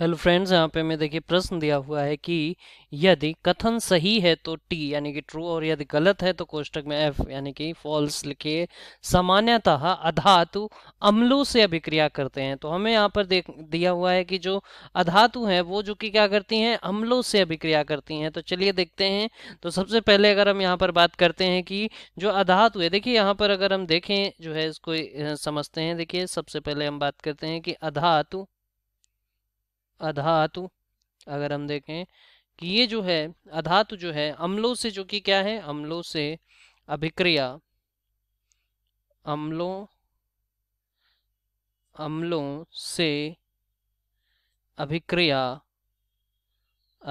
hello friends यहाँ पे मैं देखिए प्रश्न दिया हुआ है कि यदि कथन सही है तो टी यानी कि ट्रू और यदि गलत है तो कोष्टक में एफ यानी कि फॉल्स लिखिए सामान्यतः अधातु अम्लों से अभिक्रिया करते हैं तो हमें यहाँ पर देख दिया हुआ है कि जो अधातु हैं वो जो कि क्या करती हैं अम्लों से अभिक्रिया करती हैं तो चलिए देखते हैं तो सबसे पहले अगर हम यहाँ पर बात करते हैं कि जो अधातु है देखिए यहाँ पर अगर हम देखें जो है इसको समझते हैं देखिए सबसे पहले हम बात करते हैं कि अधातु अधातु अगर हम देखें कि ये जो है अधातु जो है अम्लों से जो कि क्या है अम्लों से अभिक्रिया अम्लों अम्लों से अभिक्रिया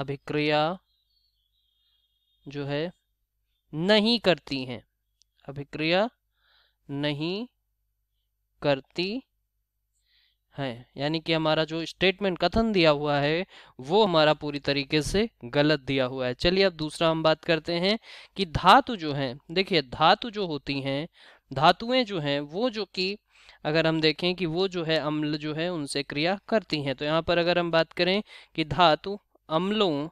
अभिक्रिया जो है नहीं करती हैं अभिक्रिया नहीं करती है यानी कि हमारा जो स्टेटमेंट कथन दिया हुआ है वो हमारा पूरी तरीके से गलत दिया हुआ है चलिए अब दूसरा हम बात करते हैं कि धातु जो है देखिए धातु जो होती हैं धातुएं जो हैं वो जो कि अगर हम देखें कि वो जो है अम्ल जो है उनसे क्रिया करती हैं तो यहाँ पर अगर हम बात करें कि धातु अम्लों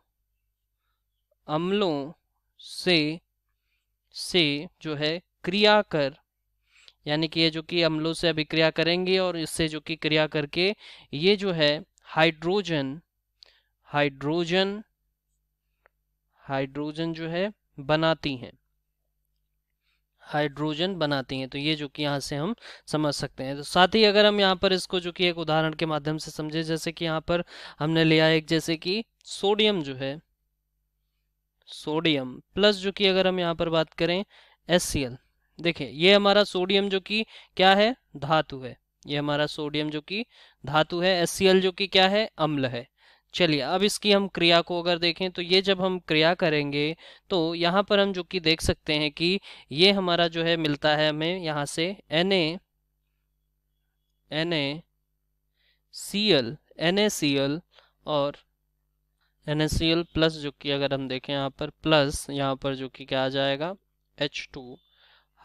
अम्लों से से जो है क्रिया कर यानी कि ये जो कि अम्लों से अभिक्रिया करेंगे और इससे जो कि क्रिया करके ये जो है हाइड्रोजन हाइड्रोजन हाइड्रोजन जो है बनाती हैं हाइड्रोजन बनाती हैं तो ये जो कि यहाँ से हम समझ सकते हैं तो साथ ही अगर हम यहाँ पर इसको जो कि एक उदाहरण के माध्यम से समझे जैसे कि यहाँ पर हमने लिया एक जैसे कि सोडियम जो है सोडियम प्लस जो कि अगर हम यहाँ पर बात करें एस सी एल देखिए ये हमारा सोडियम जो कि क्या है धातु है ये हमारा सोडियम जो कि धातु है एस जो कि क्या है अम्ल है चलिए अब इसकी हम क्रिया को अगर देखें तो ये जब हम क्रिया करेंगे तो यहाँ पर हम जो कि देख सकते हैं कि ये हमारा जो है मिलता है हमें यहाँ से N A N A C L N A C L और N A C L plus जो कि अगर हम देखें यहाँ पर प्लस यहाँ पर जो कि क्या आ जाएगा एच टू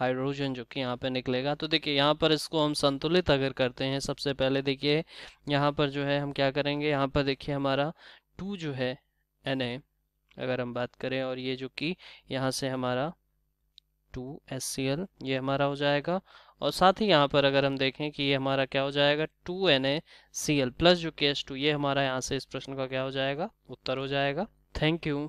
हाइड्रोजन जो कि यहाँ पे निकलेगा तो देखिए यहाँ पर इसको हम संतुलित अगर करते हैं सबसे पहले देखिए यहाँ पर जो है हम क्या करेंगे यहाँ पर देखिए हमारा टू जो है एन अगर हम बात करें और ये जो कि यहाँ से हमारा टू एस सी एल ये हमारा हो जाएगा और साथ ही यहाँ पर अगर हम देखें कि ये हमारा क्या हो जाएगा two N A C L plus जो के एस टू ये हमारा यहाँ से इस प्रश्न का क्या हो जाएगा उत्तर हो जाएगा थैंक यू